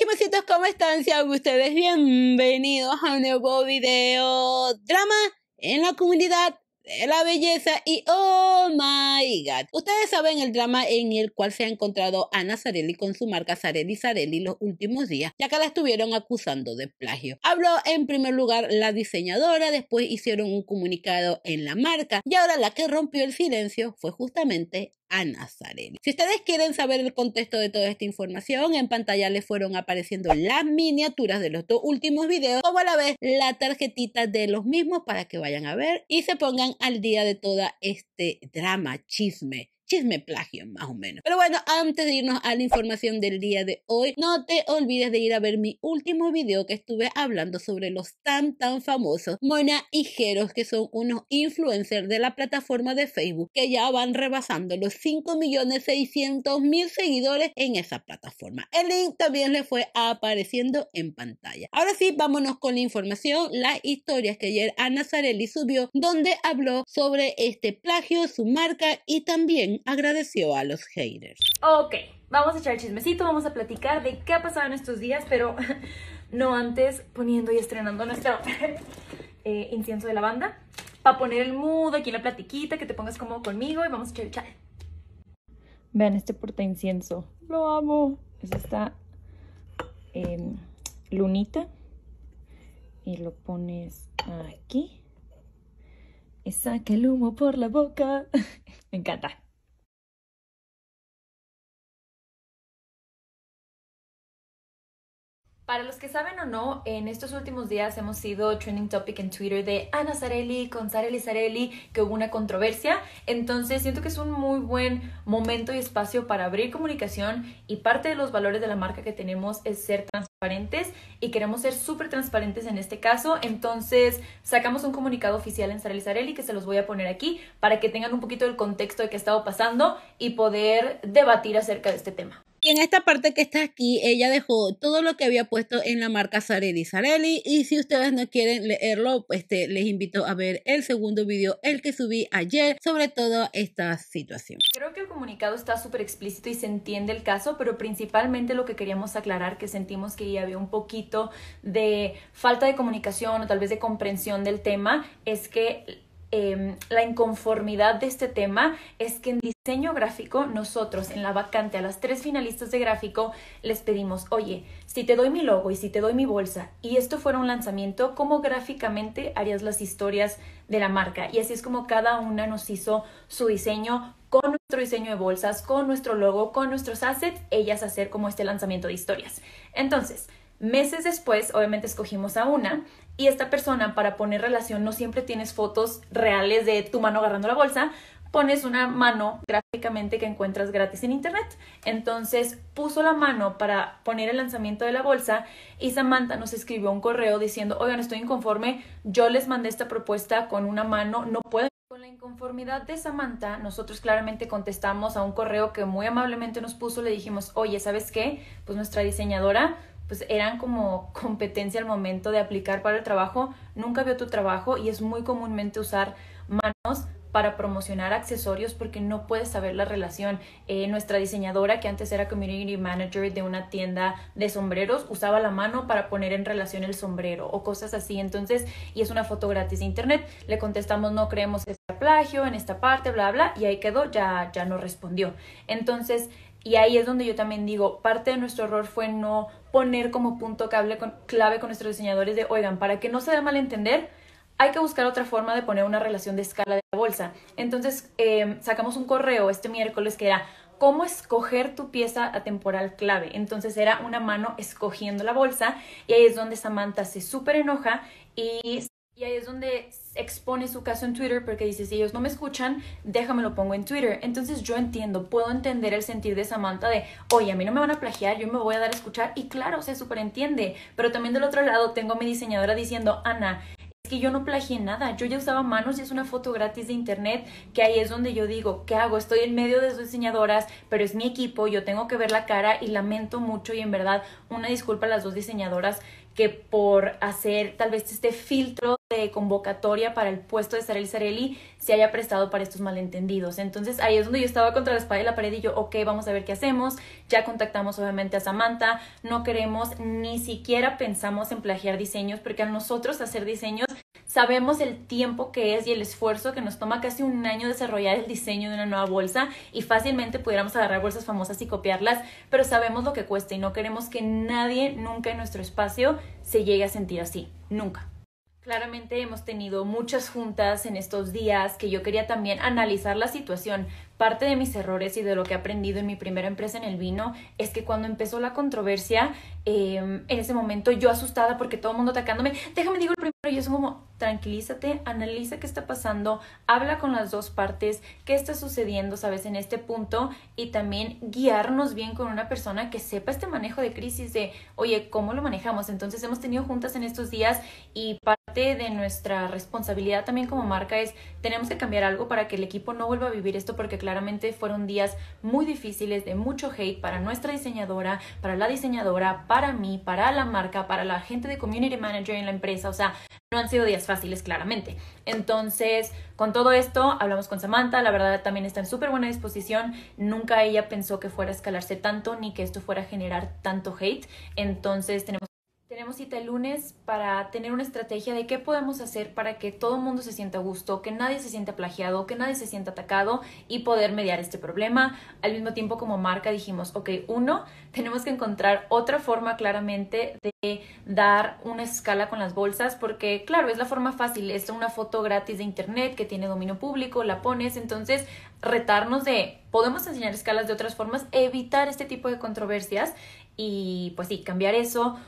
mis ¿cómo están? Sean ustedes bienvenidos a un nuevo video drama en la comunidad de la belleza y oh my god. Ustedes saben el drama en el cual se ha encontrado Ana Sarelli con su marca Zarelli Zarelli los últimos días, ya que la estuvieron acusando de plagio. Habló en primer lugar la diseñadora, después hicieron un comunicado en la marca y ahora la que rompió el silencio fue justamente a Nazareno. Si ustedes quieren saber el contexto de toda esta información, en pantalla les fueron apareciendo las miniaturas de los dos últimos videos, como a la vez la tarjetita de los mismos para que vayan a ver y se pongan al día de todo este drama, chisme chisme plagio, más o menos. Pero bueno, antes de irnos a la información del día de hoy, no te olvides de ir a ver mi último video que estuve hablando sobre los tan tan famosos Mona y que son unos influencers de la plataforma de Facebook que ya van rebasando los 5.600.000 seguidores en esa plataforma. El link también le fue apareciendo en pantalla. Ahora sí, vámonos con la información, las historias que ayer Ana Zarelli subió, donde habló sobre este plagio, su marca y también agradeció a los haters. Ok, vamos a echar el chismecito, vamos a platicar de qué ha pasado en estos días, pero no antes poniendo y estrenando nuestro eh, incienso de lavanda para poner el mood aquí en la platiquita, que te pongas como conmigo y vamos a echar el chat. Vean este porta incienso, lo amo. Es esta em, lunita y lo pones aquí y saca el humo por la boca. Me encanta. Para los que saben o no, en estos últimos días hemos sido trending topic en Twitter de Ana Sarelli con Sarelli Sarelli que hubo una controversia. Entonces siento que es un muy buen momento y espacio para abrir comunicación y parte de los valores de la marca que tenemos es ser transparentes y queremos ser súper transparentes en este caso. Entonces sacamos un comunicado oficial en Sarelli Sarelli que se los voy a poner aquí para que tengan un poquito del contexto de qué ha estado pasando y poder debatir acerca de este tema. Y en esta parte que está aquí, ella dejó todo lo que había puesto en la marca Sareli Sareli. Y si ustedes no quieren leerlo, este, les invito a ver el segundo video, el que subí ayer, sobre toda esta situación. Creo que el comunicado está súper explícito y se entiende el caso, pero principalmente lo que queríamos aclarar, que sentimos que había un poquito de falta de comunicación o tal vez de comprensión del tema, es que Em, la inconformidad de este tema es que en diseño gráfico nosotros en la vacante a las tres finalistas de gráfico les pedimos, oye, si te doy mi logo y si te doy mi bolsa y esto fuera un lanzamiento, ¿cómo gráficamente harías las historias de la marca? Y así es como cada una nos hizo su diseño con nuestro diseño de bolsas, con nuestro logo, con nuestros assets, ellas hacer como este lanzamiento de historias. Entonces, meses después, obviamente escogimos a una y esta persona para poner relación no siempre tienes fotos reales de tu mano agarrando la bolsa, pones una mano gráficamente que encuentras gratis en internet. Entonces puso la mano para poner el lanzamiento de la bolsa y Samantha nos escribió un correo diciendo, oigan, estoy inconforme, yo les mandé esta propuesta con una mano, no puedo. Con la inconformidad de Samantha, nosotros claramente contestamos a un correo que muy amablemente nos puso, le dijimos, oye, ¿sabes qué? Pues nuestra diseñadora pues eran como competencia al momento de aplicar para el trabajo, nunca vio tu trabajo y es muy comúnmente usar manos para promocionar accesorios porque no puedes saber la relación. Eh, nuestra diseñadora, que antes era community manager de una tienda de sombreros, usaba la mano para poner en relación el sombrero o cosas así. Entonces, y es una foto gratis de internet, le contestamos no creemos que este plagio en esta parte, bla, bla, y ahí quedó, ya, ya no respondió. Entonces, y ahí es donde yo también digo, parte de nuestro error fue no poner como punto cable con, clave con nuestros diseñadores de, oigan, para que no se dé entender hay que buscar otra forma de poner una relación de escala de la bolsa. Entonces em, sacamos un correo este miércoles que era, cómo escoger tu pieza atemporal clave. Entonces era una mano escogiendo la bolsa y ahí es donde Samantha se súper enoja y y ahí es donde expone su caso en Twitter porque dice, si ellos no me escuchan, déjame lo pongo en Twitter. Entonces yo entiendo, puedo entender el sentir de Samantha de, oye, a mí no me van a plagiar, yo me voy a dar a escuchar. Y claro, se entiende. Pero también del otro lado tengo a mi diseñadora diciendo, Ana, es que yo no plagié nada, yo ya usaba manos y es una foto gratis de internet, que ahí es donde yo digo, ¿qué hago? Estoy en medio de sus diseñadoras, pero es mi equipo, yo tengo que ver la cara y lamento mucho y en verdad una disculpa a las dos diseñadoras que por hacer tal vez este filtro de convocatoria para el puesto de Sareli Sareli se haya prestado para estos malentendidos. Entonces ahí es donde yo estaba contra la espalda y la pared y yo, ok, vamos a ver qué hacemos. Ya contactamos obviamente a Samantha, no queremos ni siquiera pensamos en plagiar diseños porque a nosotros hacer diseños Sabemos el tiempo que es y el esfuerzo que nos toma casi un año desarrollar el diseño de una nueva bolsa y fácilmente pudiéramos agarrar bolsas famosas y copiarlas, pero sabemos lo que cuesta y no queremos que nadie nunca en nuestro espacio se llegue a sentir así, nunca. Claramente hemos tenido muchas juntas en estos días que yo quería también analizar la situación, Parte de mis errores y de lo que he aprendido en mi primera empresa en el vino es que cuando empezó la controversia, em, en ese momento yo asustada porque todo el mundo atacándome, déjame digo el primero, yo soy como, tranquilízate, analiza qué está pasando, habla con las dos partes, qué está sucediendo, sabes, en este punto y también guiarnos bien con una persona que sepa este manejo de crisis de, oye, ¿cómo lo manejamos? Entonces hemos tenido juntas en estos días y parte de nuestra responsabilidad también como marca es tenemos que cambiar algo para que el equipo no vuelva a vivir esto porque claramente fueron días muy difíciles de mucho hate para nuestra diseñadora, para la diseñadora, para mí, para la marca, para la gente de community manager en la empresa, o sea, no han sido días fáciles claramente. Entonces, con todo esto, hablamos con Samantha, la verdad también está en súper buena disposición, nunca ella pensó que fuera a escalarse tanto ni que esto fuera a generar tanto hate, entonces tenemos que tenemos cita el lunes para tener una estrategia de qué podemos hacer para que todo el mundo se sienta a gusto, que nadie se sienta plagiado, que nadie se sienta atacado y poder mediar este problema. Al mismo tiempo, como marca, dijimos, ok, uno, tenemos que encontrar otra forma claramente de dar una escala con las bolsas, porque claro, es la forma fácil, es una foto gratis de internet que tiene dominio público, la pones, entonces retarnos de, podemos enseñar escalas de otras formas, evitar este tipo de controversias y pues sí, cambiar eso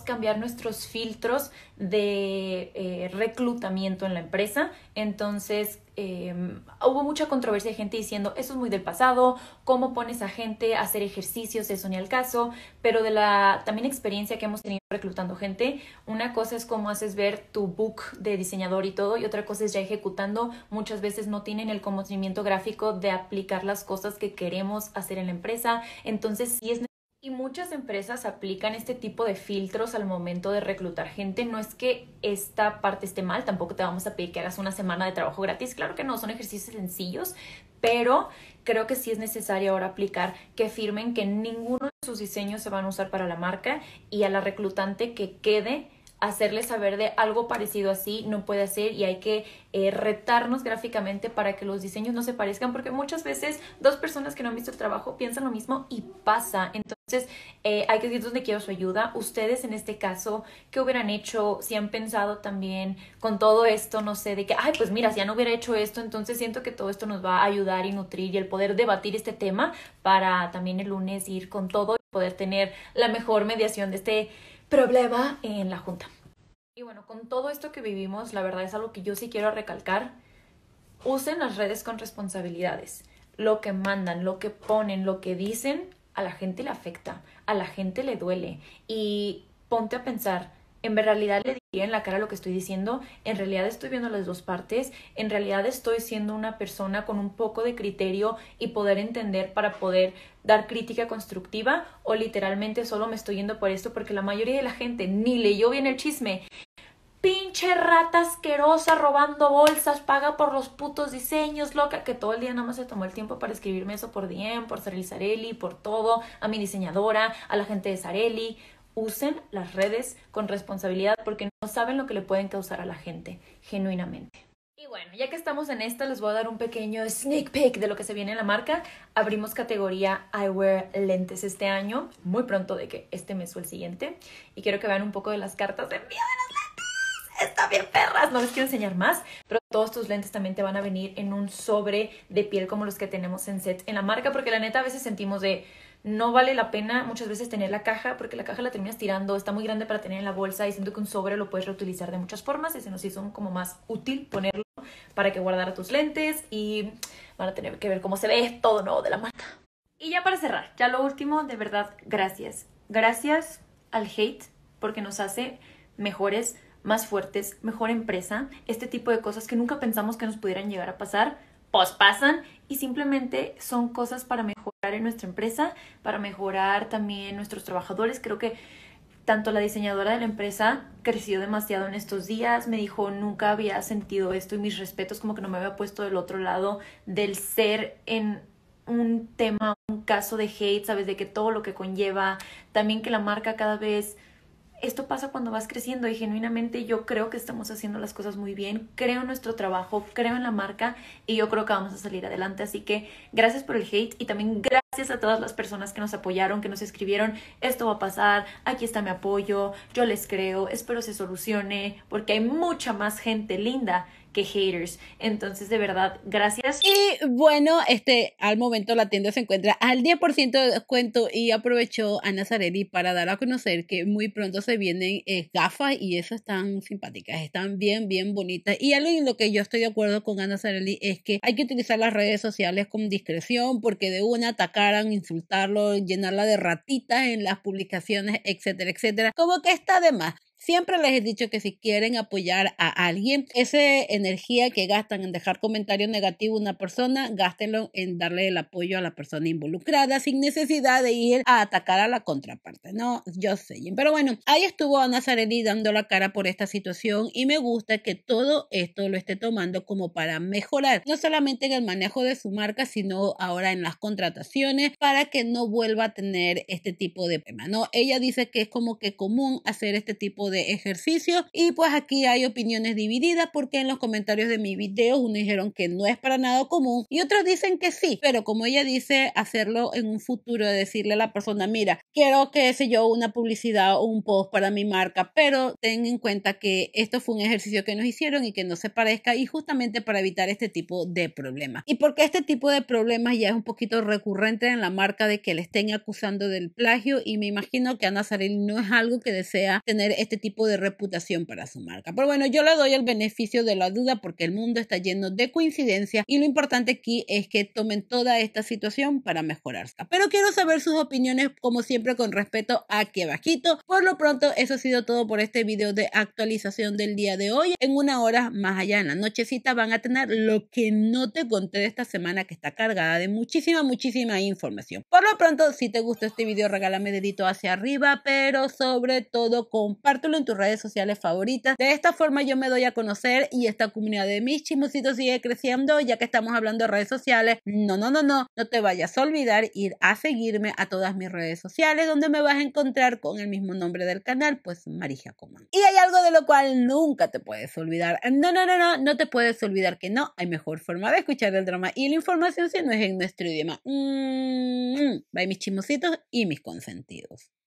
cambiar nuestros filtros de eh, reclutamiento en la empresa. Entonces, em, hubo mucha controversia de gente diciendo, eso es muy del pasado, cómo pones a gente a hacer ejercicios, eso ni al caso, pero de la también experiencia que hemos tenido reclutando gente, una cosa es cómo haces ver tu book de diseñador y todo, y otra cosa es ya ejecutando, muchas veces no tienen el conocimiento gráfico de aplicar las cosas que queremos hacer en la empresa, entonces sí es necesario. Y muchas empresas aplican este tipo de filtros al momento de reclutar gente. No es que esta parte esté mal, tampoco te vamos a pedir que hagas una semana de trabajo gratis. Claro que no, son ejercicios sencillos, pero creo que sí es necesario ahora aplicar que firmen que ninguno de sus diseños se van a usar para la marca y a la reclutante que quede hacerles saber de algo parecido así no puede hacer y hay que eh, retarnos gráficamente para que los diseños no se parezcan porque muchas veces dos personas que no han visto el trabajo piensan lo mismo y pasa. Entonces eh, hay que decir dónde quiero su ayuda. Ustedes en este caso, ¿qué hubieran hecho? Si han pensado también con todo esto, no sé, de que, ay, pues mira, si ya no hubiera hecho esto, entonces siento que todo esto nos va a ayudar y nutrir y el poder debatir este tema para también el lunes ir con todo y poder tener la mejor mediación de este problema en la junta. Y bueno, con todo esto que vivimos, la verdad es algo que yo sí quiero recalcar. Usen las redes con responsabilidades. Lo que mandan, lo que ponen, lo que dicen, a la gente le afecta, a la gente le duele. Y ponte a pensar, en realidad le diría en la cara lo que estoy diciendo, en realidad estoy viendo las dos partes, en realidad estoy siendo una persona con un poco de criterio y poder entender para poder dar crítica constructiva o literalmente solo me estoy yendo por esto porque la mayoría de la gente ni leyó bien el chisme. Pinche rata asquerosa robando bolsas, paga por los putos diseños, loca, que todo el día nada más se tomó el tiempo para escribirme eso por DM, por Sareli Sareli, por todo, a mi diseñadora, a la gente de Sareli usen las redes con responsabilidad porque no saben lo que le pueden causar a la gente, genuinamente. Y bueno, ya que estamos en esta, les voy a dar un pequeño sneak peek de lo que se viene en la marca. Abrimos categoría I wear lentes este año, muy pronto de que este mes o el siguiente. Y quiero que vean un poco de las cartas de envío de las lentes. Está bien, perras, no les quiero enseñar más, pero todos tus lentes también te van a venir en un sobre de piel como los que tenemos en set en la marca, porque la neta a veces sentimos de no vale la pena muchas veces tener la caja porque la caja la terminas tirando, está muy grande para tener en la bolsa y siento que un sobre lo puedes reutilizar de muchas formas y se nos hizo como más útil ponerlo para que guardara tus lentes y van a tener que ver cómo se ve todo nuevo de la marca. Y ya para cerrar, ya lo último, de verdad, gracias. Gracias al hate porque nos hace mejores, más fuertes, mejor empresa, este tipo de cosas que nunca pensamos que nos pudieran llegar a pasar pues pasan y simplemente son cosas para mejorar en nuestra empresa, para mejorar también nuestros trabajadores. Creo que tanto la diseñadora de la empresa creció demasiado en estos días, me dijo nunca había sentido esto y mis respetos como que no me había puesto del otro lado del ser en un tema, un caso de hate, sabes, de que todo lo que conlleva, también que la marca cada vez esto pasa cuando vas creciendo y genuinamente yo creo que estamos haciendo las cosas muy bien, creo en nuestro trabajo, creo en la marca y yo creo que vamos a salir adelante. Así que gracias por el hate y también gracias gracias a todas las personas que nos apoyaron, que nos escribieron, esto va a pasar, aquí está mi apoyo, yo les creo, espero se solucione, porque hay mucha más gente linda que haters. Entonces, de verdad, gracias. Y bueno, este, al momento la tienda se encuentra al 10% de descuento y aprovechó a Nazareli para dar a conocer que muy pronto se vienen eh, gafas y esas están simpáticas, están bien, bien bonitas. Y algo en lo que yo estoy de acuerdo con Ana Zarelli es que hay que utilizar las redes sociales con discreción porque de una atacar insultarlo, llenarla de ratitas en las publicaciones, etcétera, etcétera. Como que está de más. Siempre les he dicho que si quieren apoyar a alguien, esa energía que gastan en dejar comentarios negativos a una persona, gástenlo en darle el apoyo a la persona involucrada sin necesidad de ir a atacar a la contraparte. No, yo sé. Pero bueno, ahí estuvo Ana dando la cara por esta situación y me gusta que todo esto lo esté tomando como para mejorar, no solamente en el manejo de su marca, sino ahora en las contrataciones para que no vuelva a tener este tipo de tema. No, ella dice que es como que común hacer este tipo de de ejercicio. Y pues aquí hay opiniones divididas porque en los comentarios de mi video unos dijeron que no es para nada común y otros dicen que sí, pero como ella dice, hacerlo en un futuro, decirle a la persona, mira, quiero que sé yo una publicidad o un post para mi marca, pero ten en cuenta que esto fue un ejercicio que nos hicieron y que no se parezca y justamente para evitar este tipo de problemas. Y porque este tipo de problemas ya es un poquito recurrente en la marca de que le estén acusando del plagio y me imagino que a Saril no es algo que desea tener este tipo de reputación para su marca. Pero bueno, yo le doy el beneficio de la duda porque el mundo está lleno de coincidencias y lo importante aquí es que tomen toda esta situación para mejorarse. Pero quiero saber sus opiniones como siempre con respeto a que bajito. Por lo pronto, eso ha sido todo por este video de actualización del día de hoy. En una hora más allá, en la nochecita, van a tener lo que no te conté esta semana que está cargada de muchísima, muchísima información. Por lo pronto, si te gustó este video, regálame dedito hacia arriba, pero sobre todo compártelo en tus redes sociales favoritas. De esta forma yo me doy a conocer y esta comunidad de mis chismositos sigue creciendo ya que estamos hablando de redes sociales. No, no, no, no, no te vayas a olvidar ir a seguirme a todas mis redes sociales donde me vas a encontrar con el mismo nombre del canal, pues Marija Comán. Y hay algo de lo cual nunca te puedes olvidar. No, no, no, no, no te puedes olvidar que no hay mejor forma de escuchar el drama y la información si no es en nuestro idioma. Mmm, Bye mis chismositos y mis consentidos.